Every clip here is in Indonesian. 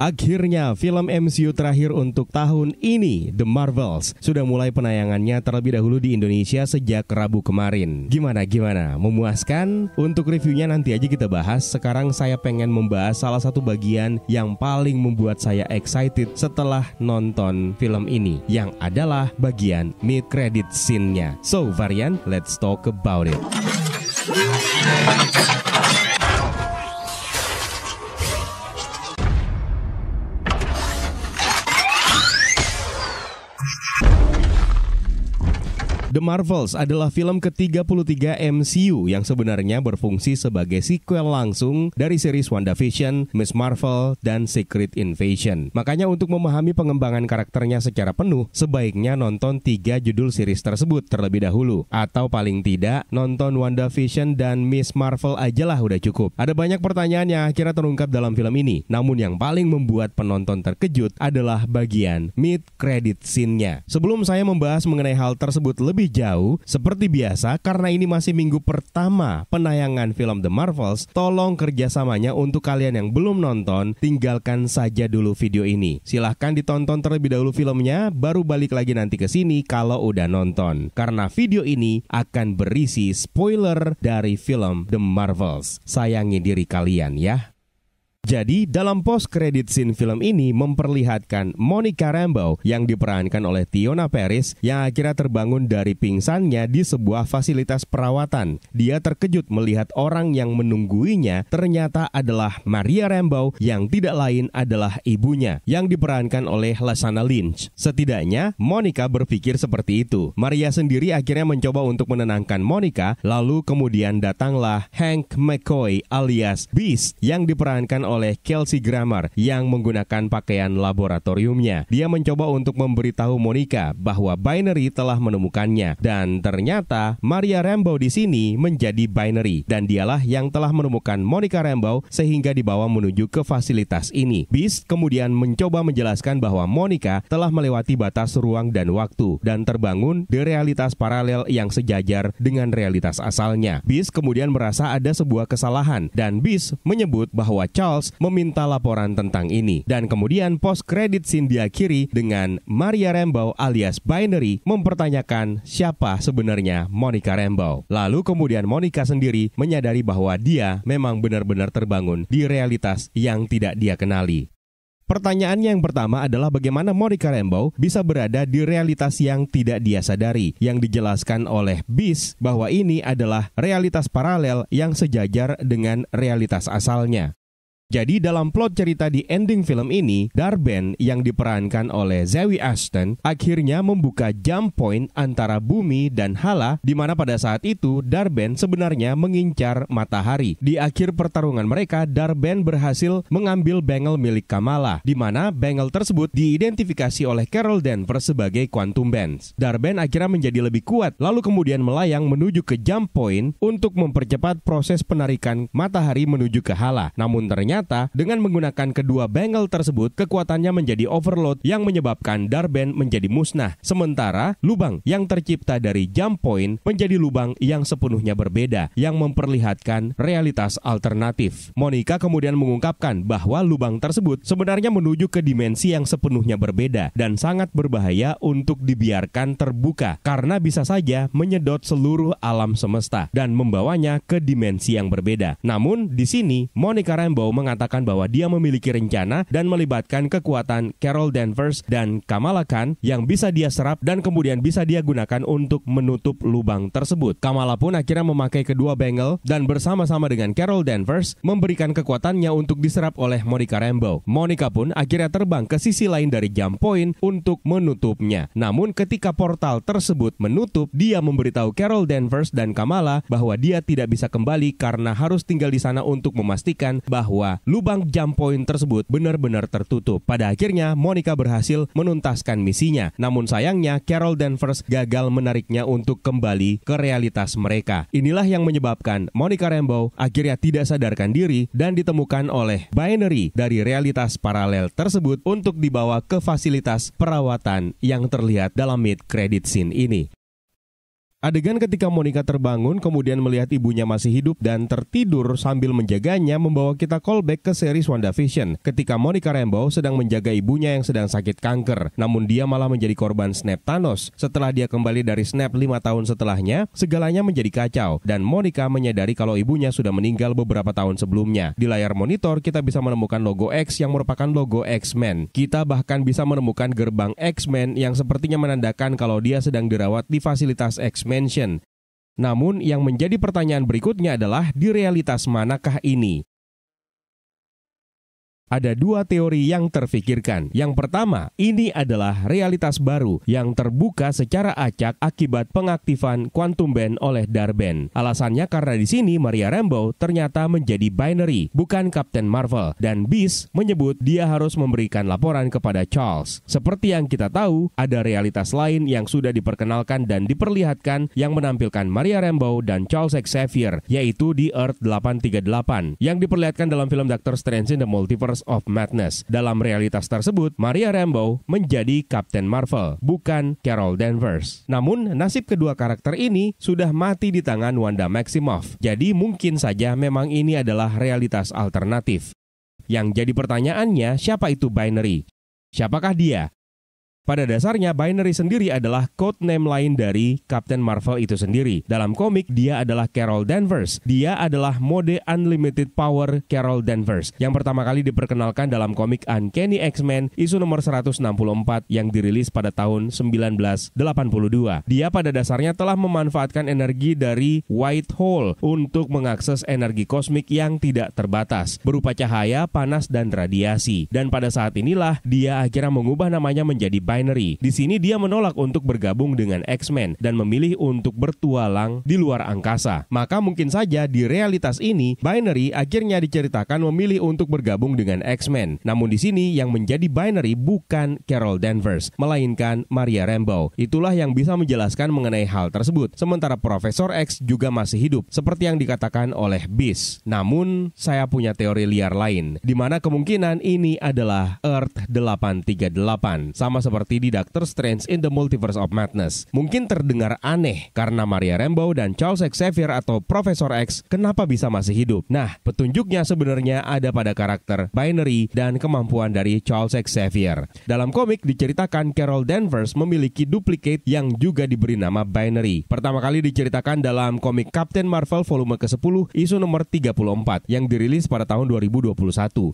Akhirnya, film MCU terakhir untuk tahun ini, The Marvels, sudah mulai penayangannya terlebih dahulu di Indonesia sejak Rabu kemarin. Gimana, gimana? Memuaskan? Untuk reviewnya nanti aja kita bahas. Sekarang saya pengen membahas salah satu bagian yang paling membuat saya excited setelah nonton film ini, yang adalah bagian mid-credit scene-nya. So, varian, let's talk about it. The Marvels adalah film ke-33 MCU yang sebenarnya berfungsi sebagai sequel langsung dari series WandaVision, Miss Marvel, dan Secret Invasion. Makanya untuk memahami pengembangan karakternya secara penuh, sebaiknya nonton tiga judul series tersebut terlebih dahulu. Atau paling tidak, nonton WandaVision dan Miss Marvel ajalah udah cukup. Ada banyak pertanyaan yang akhirnya terungkap dalam film ini. Namun yang paling membuat penonton terkejut adalah bagian mid-credit scene-nya. Sebelum saya membahas mengenai hal tersebut lebih lebih jauh, seperti biasa karena ini masih minggu pertama penayangan film The Marvels, tolong kerjasamanya untuk kalian yang belum nonton, tinggalkan saja dulu video ini. Silahkan ditonton terlebih dahulu filmnya, baru balik lagi nanti ke sini kalau udah nonton. Karena video ini akan berisi spoiler dari film The Marvels. Sayangi diri kalian ya. Jadi, dalam post credit scene film ini memperlihatkan Monica Rambeau yang diperankan oleh Tiona Paris yang akhirnya terbangun dari pingsannya di sebuah fasilitas perawatan. Dia terkejut melihat orang yang menungguinya ternyata adalah Maria Rambeau yang tidak lain adalah ibunya yang diperankan oleh Lashana Lynch. Setidaknya, Monica berpikir seperti itu. Maria sendiri akhirnya mencoba untuk menenangkan Monica, lalu kemudian datanglah Hank McCoy alias Beast yang diperankan oleh Kelsey Grammer yang menggunakan pakaian laboratoriumnya. Dia mencoba untuk memberitahu Monica bahwa Binary telah menemukannya dan ternyata Maria Rambo di sini menjadi Binary dan dialah yang telah menemukan Monica Rambo sehingga dibawa menuju ke fasilitas ini. Beast kemudian mencoba menjelaskan bahwa Monica telah melewati batas ruang dan waktu dan terbangun di realitas paralel yang sejajar dengan realitas asalnya. Beast kemudian merasa ada sebuah kesalahan dan Beast menyebut bahwa Charles Charles meminta laporan tentang ini. Dan kemudian pos kredit scene diakhiri dengan Maria Rambo alias Binary mempertanyakan siapa sebenarnya Monica Rambo. Lalu kemudian Monica sendiri menyadari bahwa dia memang benar-benar terbangun di realitas yang tidak dia kenali. Pertanyaan yang pertama adalah bagaimana Monica Rambeau bisa berada di realitas yang tidak dia sadari, yang dijelaskan oleh Beast bahwa ini adalah realitas paralel yang sejajar dengan realitas asalnya. Jadi dalam plot cerita di ending film ini, Darben yang diperankan oleh Zewi Ashton akhirnya membuka jump point antara bumi dan Hala di mana pada saat itu Darben sebenarnya mengincar matahari. Di akhir pertarungan mereka, Darben berhasil mengambil bengel milik Kamala di mana bengel tersebut diidentifikasi oleh Carol Danvers sebagai Quantum Bands. Darben akhirnya menjadi lebih kuat lalu kemudian melayang menuju ke jump point untuk mempercepat proses penarikan matahari menuju ke Hala. Namun ternyata Ternyata, dengan menggunakan kedua bangle tersebut, kekuatannya menjadi overload yang menyebabkan Darben menjadi musnah. Sementara, lubang yang tercipta dari jump point menjadi lubang yang sepenuhnya berbeda, yang memperlihatkan realitas alternatif. Monica kemudian mengungkapkan bahwa lubang tersebut sebenarnya menuju ke dimensi yang sepenuhnya berbeda dan sangat berbahaya untuk dibiarkan terbuka karena bisa saja menyedot seluruh alam semesta dan membawanya ke dimensi yang berbeda. Namun, di sini Monica Rambeau mengatakan mengatakan bahwa dia memiliki rencana dan melibatkan kekuatan Carol Danvers dan Kamala Khan yang bisa dia serap dan kemudian bisa dia gunakan untuk menutup lubang tersebut. Kamala pun akhirnya memakai kedua bengel dan bersama-sama dengan Carol Danvers memberikan kekuatannya untuk diserap oleh Monica Rambeau. Monica pun akhirnya terbang ke sisi lain dari jam point untuk menutupnya. Namun ketika portal tersebut menutup, dia memberitahu Carol Danvers dan Kamala bahwa dia tidak bisa kembali karena harus tinggal di sana untuk memastikan bahwa lubang jump point tersebut benar-benar tertutup. Pada akhirnya, Monica berhasil menuntaskan misinya. Namun sayangnya, Carol Danvers gagal menariknya untuk kembali ke realitas mereka. Inilah yang menyebabkan Monica Rambeau akhirnya tidak sadarkan diri dan ditemukan oleh binary dari realitas paralel tersebut untuk dibawa ke fasilitas perawatan yang terlihat dalam mid credit scene ini. Adegan ketika Monica terbangun kemudian melihat ibunya masih hidup dan tertidur sambil menjaganya membawa kita callback ke series WandaVision ketika Monica Rambeau sedang menjaga ibunya yang sedang sakit kanker. Namun dia malah menjadi korban snap Thanos. Setelah dia kembali dari snap 5 tahun setelahnya, segalanya menjadi kacau dan Monica menyadari kalau ibunya sudah meninggal beberapa tahun sebelumnya. Di layar monitor kita bisa menemukan logo X yang merupakan logo X-Men. Kita bahkan bisa menemukan gerbang X-Men yang sepertinya menandakan kalau dia sedang dirawat di fasilitas X-Men Mansion. Namun yang menjadi pertanyaan berikutnya adalah di realitas manakah ini? Ada dua teori yang terfikirkan. Yang pertama, ini adalah realitas baru yang terbuka secara acak akibat pengaktifan quantum band oleh Darben. Alasannya karena di sini Maria Rambo ternyata menjadi binary, bukan Captain Marvel. Dan Beast menyebut dia harus memberikan laporan kepada Charles. Seperti yang kita tahu, ada realitas lain yang sudah diperkenalkan dan diperlihatkan yang menampilkan Maria Rambo dan Charles Xavier, yaitu di Earth 838, yang diperlihatkan dalam film Doctor Strange in the Multiverse Multiverse of Madness. Dalam realitas tersebut, Maria Rambo menjadi Captain Marvel, bukan Carol Danvers. Namun, nasib kedua karakter ini sudah mati di tangan Wanda Maximoff. Jadi mungkin saja memang ini adalah realitas alternatif. Yang jadi pertanyaannya, siapa itu Binary? Siapakah dia? Pada dasarnya, Binary sendiri adalah code name lain dari Captain Marvel itu sendiri. Dalam komik, dia adalah Carol Danvers. Dia adalah mode Unlimited Power Carol Danvers yang pertama kali diperkenalkan dalam komik Uncanny X-Men isu nomor 164 yang dirilis pada tahun 1982. Dia pada dasarnya telah memanfaatkan energi dari White Hole untuk mengakses energi kosmik yang tidak terbatas, berupa cahaya, panas, dan radiasi. Dan pada saat inilah, dia akhirnya mengubah namanya menjadi Binary. Di sini dia menolak untuk bergabung dengan X-Men dan memilih untuk bertualang di luar angkasa. Maka mungkin saja di realitas ini Binary akhirnya diceritakan memilih untuk bergabung dengan X-Men. Namun di sini yang menjadi Binary bukan Carol Danvers, melainkan Maria Rambo. Itulah yang bisa menjelaskan mengenai hal tersebut. Sementara Profesor X juga masih hidup seperti yang dikatakan oleh Beast. Namun saya punya teori liar lain di mana kemungkinan ini adalah Earth 838 sama seperti seperti di Doctor Strange in the Multiverse of Madness. Mungkin terdengar aneh karena Maria Rambo dan Charles Xavier atau Profesor X kenapa bisa masih hidup. Nah, petunjuknya sebenarnya ada pada karakter binary dan kemampuan dari Charles Xavier. Dalam komik diceritakan Carol Danvers memiliki duplicate yang juga diberi nama binary. Pertama kali diceritakan dalam komik Captain Marvel volume ke-10 isu nomor 34 yang dirilis pada tahun 2021.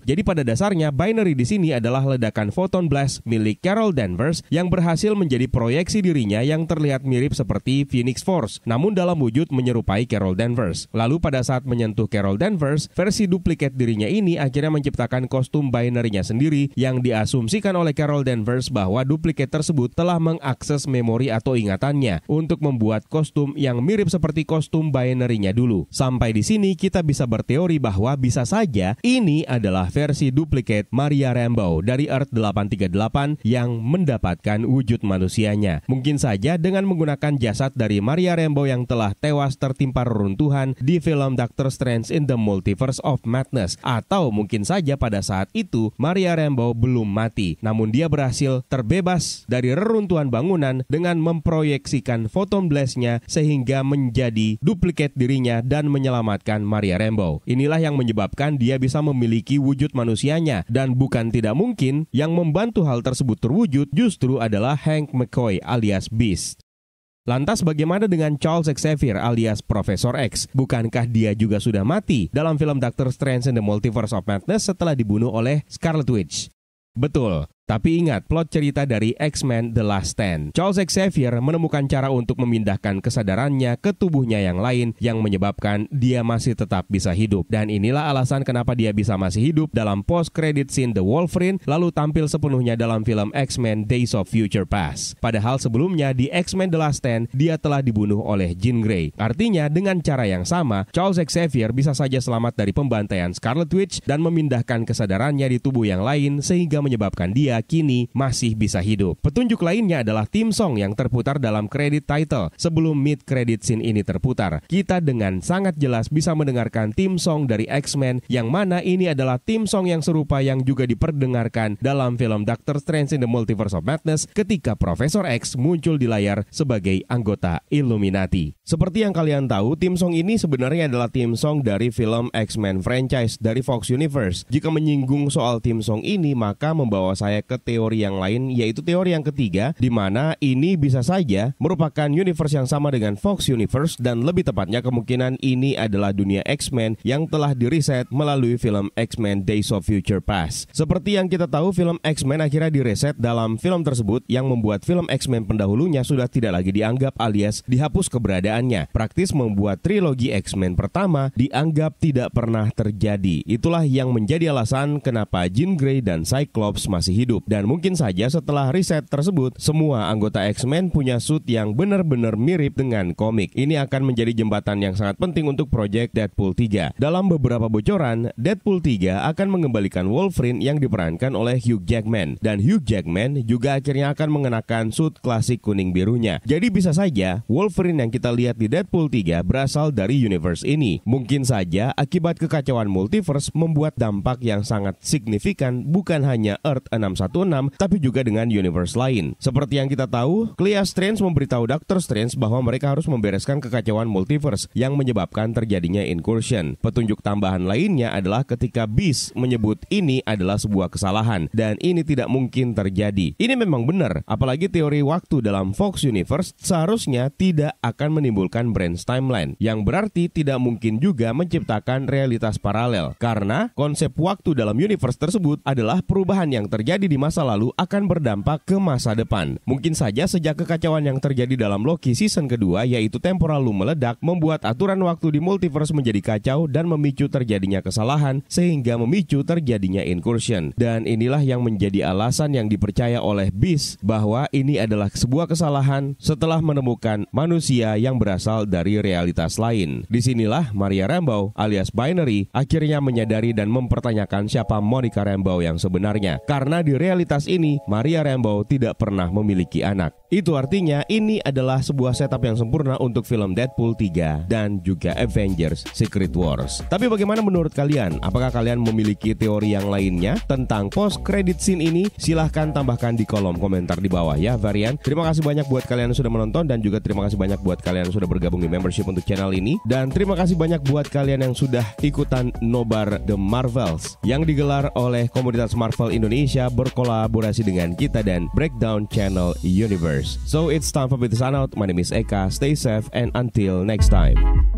Jadi pada dasarnya binary di sini adalah ledakan photon blast milik Carol Danvers Danvers yang berhasil menjadi proyeksi dirinya yang terlihat mirip seperti Phoenix Force, namun dalam wujud menyerupai Carol Danvers. Lalu pada saat menyentuh Carol Danvers, versi duplikat dirinya ini akhirnya menciptakan kostum binary-nya sendiri yang diasumsikan oleh Carol Danvers bahwa duplikat tersebut telah mengakses memori atau ingatannya untuk membuat kostum yang mirip seperti kostum binary-nya dulu. Sampai di sini kita bisa berteori bahwa bisa saja ini adalah versi duplikat Maria Rambo dari Earth 838 yang mendapatkan mendapatkan wujud manusianya. Mungkin saja dengan menggunakan jasad dari Maria Rambo yang telah tewas tertimpa reruntuhan di film Doctor Strange in the Multiverse of Madness atau mungkin saja pada saat itu Maria Rambo belum mati namun dia berhasil terbebas dari reruntuhan bangunan dengan memproyeksikan photon blast-nya sehingga menjadi duplikat dirinya dan menyelamatkan Maria Rambo. Inilah yang menyebabkan dia bisa memiliki wujud manusianya dan bukan tidak mungkin yang membantu hal tersebut terwujud justru adalah Hank McCoy alias Beast. Lantas bagaimana dengan Charles Xavier alias Profesor X? Bukankah dia juga sudah mati dalam film Doctor Strange in the Multiverse of Madness setelah dibunuh oleh Scarlet Witch? Betul, tapi ingat plot cerita dari X-Men The Last Stand. Charles Xavier menemukan cara untuk memindahkan kesadarannya ke tubuhnya yang lain yang menyebabkan dia masih tetap bisa hidup. Dan inilah alasan kenapa dia bisa masih hidup dalam post credit scene The Wolverine lalu tampil sepenuhnya dalam film X-Men Days of Future Past. Padahal sebelumnya di X-Men The Last Stand dia telah dibunuh oleh Jean Grey. Artinya dengan cara yang sama, Charles Xavier bisa saja selamat dari pembantaian Scarlet Witch dan memindahkan kesadarannya di tubuh yang lain sehingga menyebabkan dia kini masih bisa hidup. Petunjuk lainnya adalah tim song yang terputar dalam kredit title sebelum mid credit scene ini terputar. Kita dengan sangat jelas bisa mendengarkan tim song dari X-Men yang mana ini adalah tim song yang serupa yang juga diperdengarkan dalam film Doctor Strange in the Multiverse of Madness ketika Profesor X muncul di layar sebagai anggota Illuminati. Seperti yang kalian tahu, tim song ini sebenarnya adalah tim song dari film X-Men franchise dari Fox Universe. Jika menyinggung soal tim song ini, maka membawa saya ke teori yang lain yaitu teori yang ketiga di mana ini bisa saja merupakan universe yang sama dengan Fox Universe dan lebih tepatnya kemungkinan ini adalah dunia X-Men yang telah direset melalui film X-Men Days of Future Past. Seperti yang kita tahu film X-Men akhirnya direset dalam film tersebut yang membuat film X-Men pendahulunya sudah tidak lagi dianggap alias dihapus keberadaannya. Praktis membuat trilogi X-Men pertama dianggap tidak pernah terjadi. Itulah yang menjadi alasan kenapa Jean Grey dan Cyclops masih hidup hidup. Dan mungkin saja setelah riset tersebut, semua anggota X-Men punya suit yang benar-benar mirip dengan komik. Ini akan menjadi jembatan yang sangat penting untuk proyek Deadpool 3. Dalam beberapa bocoran, Deadpool 3 akan mengembalikan Wolverine yang diperankan oleh Hugh Jackman. Dan Hugh Jackman juga akhirnya akan mengenakan suit klasik kuning birunya. Jadi bisa saja, Wolverine yang kita lihat di Deadpool 3 berasal dari universe ini. Mungkin saja akibat kekacauan multiverse membuat dampak yang sangat signifikan bukan hanya Earth 61 2016, tapi juga dengan universe lain. Seperti yang kita tahu, Clea Strange memberitahu Doctor Strange bahwa mereka harus membereskan kekacauan multiverse yang menyebabkan terjadinya incursion. Petunjuk tambahan lainnya adalah ketika Beast menyebut ini adalah sebuah kesalahan dan ini tidak mungkin terjadi. Ini memang benar, apalagi teori waktu dalam Fox Universe seharusnya tidak akan menimbulkan branch timeline, yang berarti tidak mungkin juga menciptakan realitas paralel karena konsep waktu dalam universe tersebut adalah perubahan yang terjadi di di masa lalu akan berdampak ke masa depan. Mungkin saja sejak kekacauan yang terjadi dalam Loki season kedua yaitu temporal loom meledak membuat aturan waktu di multiverse menjadi kacau dan memicu terjadinya kesalahan sehingga memicu terjadinya incursion. Dan inilah yang menjadi alasan yang dipercaya oleh Beast bahwa ini adalah sebuah kesalahan setelah menemukan manusia yang berasal dari realitas lain. Disinilah Maria Rambeau alias Binary akhirnya menyadari dan mempertanyakan siapa Monica Rambeau yang sebenarnya karena di realitas ini, Maria Rambo tidak pernah memiliki anak. Itu artinya ini adalah sebuah setup yang sempurna untuk film Deadpool 3 dan juga Avengers Secret Wars. Tapi bagaimana menurut kalian? Apakah kalian memiliki teori yang lainnya tentang post credit scene ini? Silahkan tambahkan di kolom komentar di bawah ya varian. Terima kasih banyak buat kalian yang sudah menonton dan juga terima kasih banyak buat kalian yang sudah bergabung di membership untuk channel ini dan terima kasih banyak buat kalian yang sudah ikutan nobar The Marvels yang digelar oleh komunitas Marvel Indonesia ber berkolaborasi dengan kita dan Breakdown Channel Universe. So it's time for me to sign Out. My name is Eka. Stay safe and until next time.